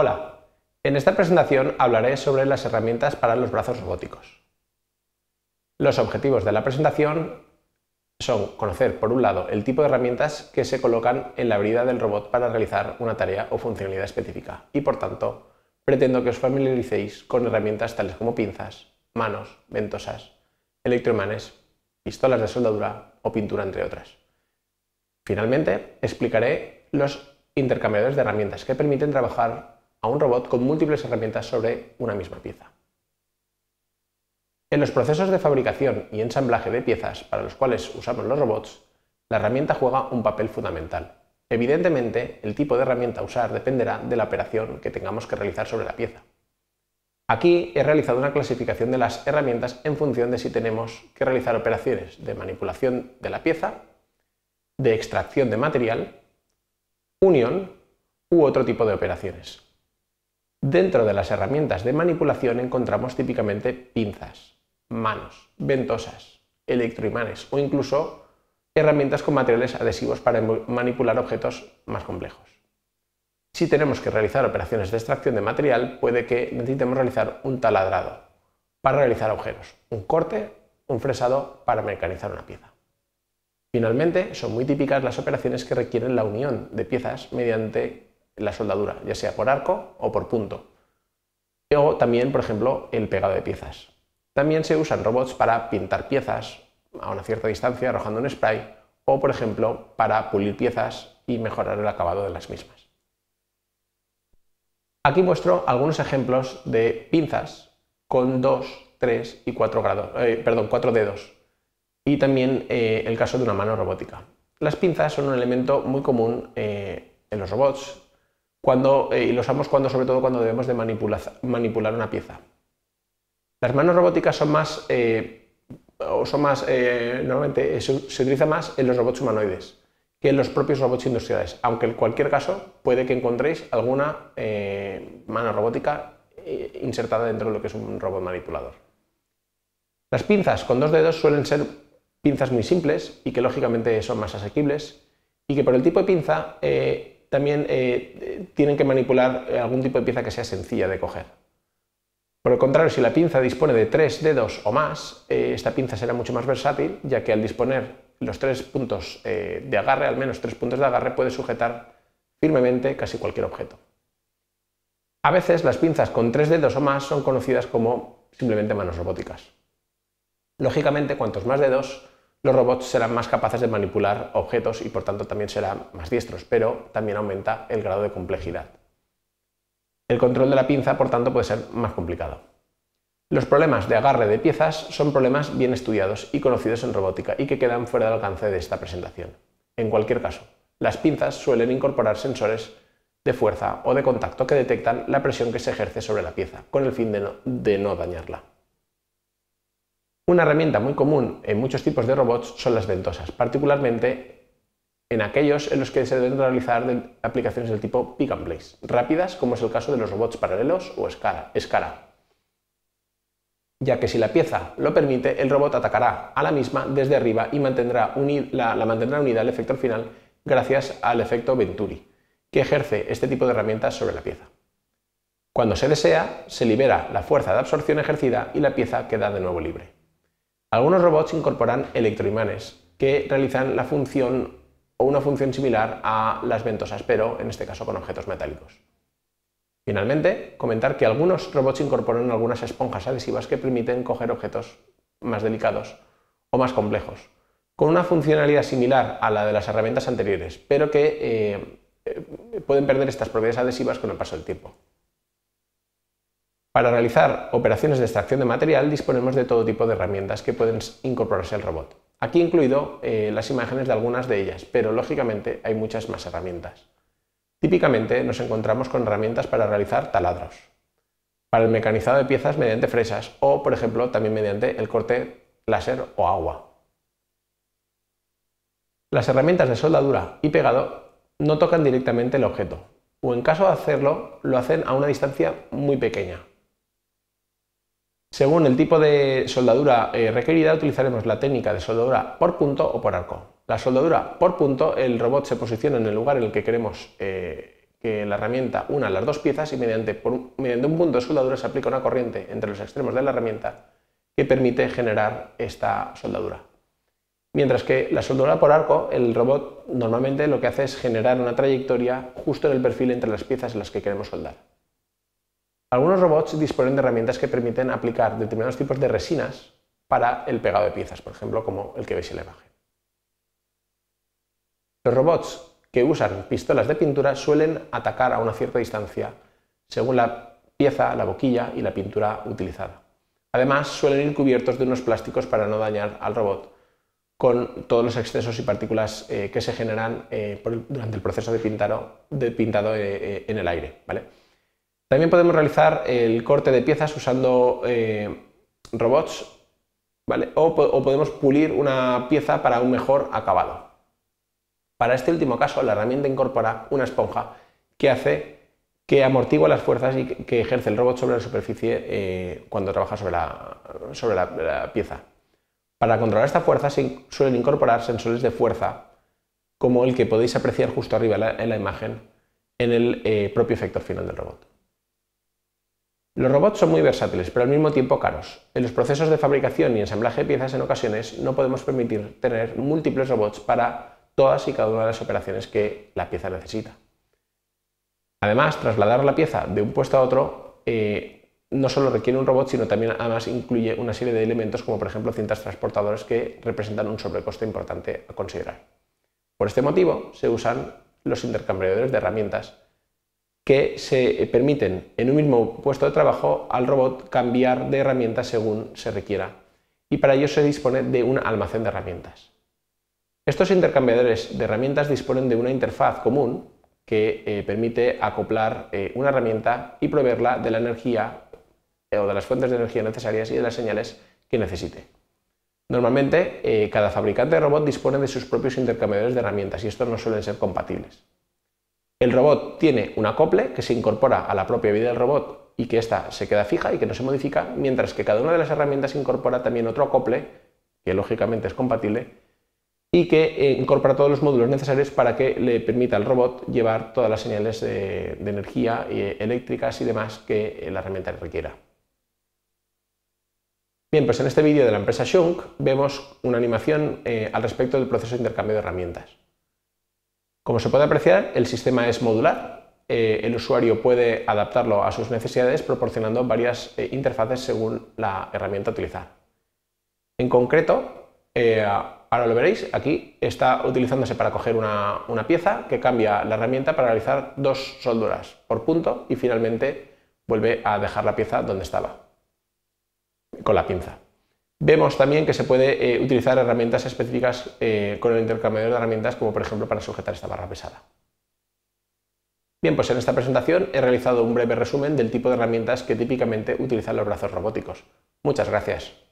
Hola, en esta presentación hablaré sobre las herramientas para los brazos robóticos. Los objetivos de la presentación son conocer, por un lado, el tipo de herramientas que se colocan en la brida del robot para realizar una tarea o funcionalidad específica y, por tanto, pretendo que os familiaricéis con herramientas tales como pinzas, manos, ventosas, electroimanes, pistolas de soldadura o pintura, entre otras. Finalmente, explicaré los intercambiadores de herramientas que permiten trabajar a un robot con múltiples herramientas sobre una misma pieza. En los procesos de fabricación y ensamblaje de piezas para los cuales usamos los robots, la herramienta juega un papel fundamental. Evidentemente, el tipo de herramienta a usar dependerá de la operación que tengamos que realizar sobre la pieza. Aquí he realizado una clasificación de las herramientas en función de si tenemos que realizar operaciones de manipulación de la pieza, de extracción de material, unión u otro tipo de operaciones. Dentro de las herramientas de manipulación encontramos típicamente pinzas, manos, ventosas, electroimanes o incluso herramientas con materiales adhesivos para manipular objetos más complejos. Si tenemos que realizar operaciones de extracción de material, puede que necesitemos realizar un taladrado para realizar agujeros, un corte, un fresado para mecanizar una pieza. Finalmente, son muy típicas las operaciones que requieren la unión de piezas mediante la soldadura, ya sea por arco o por punto. O también, por ejemplo, el pegado de piezas. También se usan robots para pintar piezas a una cierta distancia arrojando un spray o, por ejemplo, para pulir piezas y mejorar el acabado de las mismas. Aquí muestro algunos ejemplos de pinzas con dos, 3 y 4, grados, eh, perdón, dedos y también eh, el caso de una mano robótica. Las pinzas son un elemento muy común eh, en los robots, cuando, eh, y lo usamos cuando, sobre todo cuando debemos de manipular una pieza. Las manos robóticas son más, eh, son más eh, normalmente se, utiliza más en los robots humanoides que en los propios robots industriales, aunque en cualquier caso puede que encontréis alguna mano robótica insertada dentro de lo que es un robot manipulador. Las pinzas con dos dedos suelen ser pinzas muy simples y que lógicamente son más asequibles y que por el tipo de pinza también eh, tienen que manipular eh, algún tipo de pieza que sea sencilla de coger. Por el contrario, si la pinza dispone de tres dedos o más, eh, esta pinza será mucho más versátil, ya que al disponer los tres puntos de agarre, al menos tres puntos de agarre, puede sujetar firmemente casi cualquier objeto. A veces las pinzas con tres dedos o más son conocidas como simplemente manos robóticas. Lógicamente, cuantos más dedos, los robots serán más capaces de manipular objetos y por tanto también serán más diestros, pero también aumenta el grado de complejidad. El control de la pinza, por tanto, puede ser más complicado. Los problemas de agarre de piezas son problemas bien estudiados y conocidos en robótica y que quedan fuera del alcance de esta presentación. En cualquier caso, las pinzas suelen incorporar sensores de fuerza o de contacto que detectan la presión que se ejerce sobre la pieza, con el fin de no, de no dañarla. Una herramienta muy común en muchos tipos de robots son las ventosas, particularmente en aquellos en los que se deben realizar aplicaciones del tipo pick and place, rápidas como es el caso de los robots paralelos o escala, ya que si la pieza lo permite, el robot atacará a la misma desde arriba y mantendrá la, la mantendrá unida al efecto final gracias al efecto Venturi, que ejerce este tipo de herramientas sobre la pieza. Cuando se desea, se libera la fuerza de absorción ejercida y la pieza queda de nuevo libre. Algunos robots incorporan electroimanes, que realizan la función o una función similar a las ventosas, pero en este caso con objetos metálicos. Finalmente, comentar que algunos robots incorporan algunas esponjas adhesivas que permiten coger objetos más delicados o más complejos, con una funcionalidad similar a la de las herramientas anteriores, pero que eh, eh, pueden perder estas propiedades adhesivas con el paso del tiempo. Para realizar operaciones de extracción de material disponemos de todo tipo de herramientas que pueden incorporarse al robot. Aquí incluido eh, las imágenes de algunas de ellas, pero lógicamente hay muchas más herramientas. Típicamente nos encontramos con herramientas para realizar taladros, para el mecanizado de piezas mediante fresas o, por ejemplo, también mediante el corte láser o agua. Las herramientas de soldadura y pegado no tocan directamente el objeto, o en caso de hacerlo, lo hacen a una distancia muy pequeña, según el tipo de soldadura eh, requerida, utilizaremos la técnica de soldadura por punto o por arco. La soldadura por punto, el robot se posiciona en el lugar en el que queremos eh, que la herramienta una las dos piezas y mediante, un punto de soldadura se aplica una corriente entre los extremos de la herramienta que permite generar esta soldadura. Mientras que la soldadura por arco, el robot normalmente lo que hace es generar una trayectoria justo en el perfil entre las piezas en las que queremos soldar. Algunos robots disponen de herramientas que permiten aplicar determinados tipos de resinas para el pegado de piezas, por ejemplo, como el que veis en la imagen. Los robots que usan pistolas de pintura suelen atacar a una cierta distancia según la pieza, la boquilla y la pintura utilizada. Además, suelen ir cubiertos de unos plásticos para no dañar al robot con todos los excesos y partículas eh, que se generan eh, durante el proceso de pintado, eh, en el aire. ¿vale? También podemos realizar el corte de piezas usando eh, robots, O, podemos pulir una pieza para un mejor acabado. Para este último caso, la herramienta incorpora una esponja que hace que amortigua las fuerzas y que ejerce el robot sobre la superficie eh, cuando trabaja sobre, la, pieza. Para controlar esta fuerza se suelen incorporar sensores de fuerza, como el que podéis apreciar justo arriba en la, imagen, en el eh, propio efecto final del robot. Los robots son muy versátiles, pero al mismo tiempo caros. En los procesos de fabricación y ensamblaje de piezas en ocasiones no podemos permitir tener múltiples robots para todas y cada una de las operaciones que la pieza necesita. Además, trasladar la pieza de un puesto a otro eh, no solo requiere un robot, sino también además incluye una serie de elementos como por ejemplo cintas transportadoras que representan un sobrecoste importante a considerar. Por este motivo, se usan los intercambiadores de herramientas que se permiten en un mismo puesto de trabajo al robot cambiar de herramienta según se requiera. Y para ello se dispone de un almacén de herramientas. Estos intercambiadores de herramientas disponen de una interfaz común que eh, permite acoplar eh, una herramienta y proveerla de la energía eh, o de las fuentes de energía necesarias y de las señales que necesite. Normalmente, cada fabricante de robot dispone de sus propios intercambiadores de herramientas y estos no suelen ser compatibles. El robot tiene un acople que se incorpora a la propia vida del robot y que ésta se queda fija y que no se modifica, mientras que cada una de las herramientas incorpora también otro acople, que lógicamente es compatible, y que eh, incorpora todos los módulos necesarios para que le permita al robot llevar todas las señales de, energía eh, eléctricas y demás que eh, la herramienta requiera. Bien, pues en este vídeo de la empresa Shunk vemos una animación al respecto del proceso de intercambio de herramientas. Como se puede apreciar, el sistema es modular. Eh, el usuario puede adaptarlo a sus necesidades proporcionando varias eh, interfaces según la herramienta a utilizar. En concreto, eh, ahora lo veréis, aquí está utilizándose para coger una, pieza que cambia la herramienta para realizar dos solduras por punto y finalmente vuelve a dejar la pieza donde estaba con la pinza. Vemos también que se puede eh, utilizar herramientas específicas eh, con el intercambiador de herramientas, como por ejemplo para sujetar esta barra pesada. Bien, pues en esta presentación he realizado un breve resumen del tipo de herramientas que típicamente utilizan los brazos robóticos. Muchas gracias.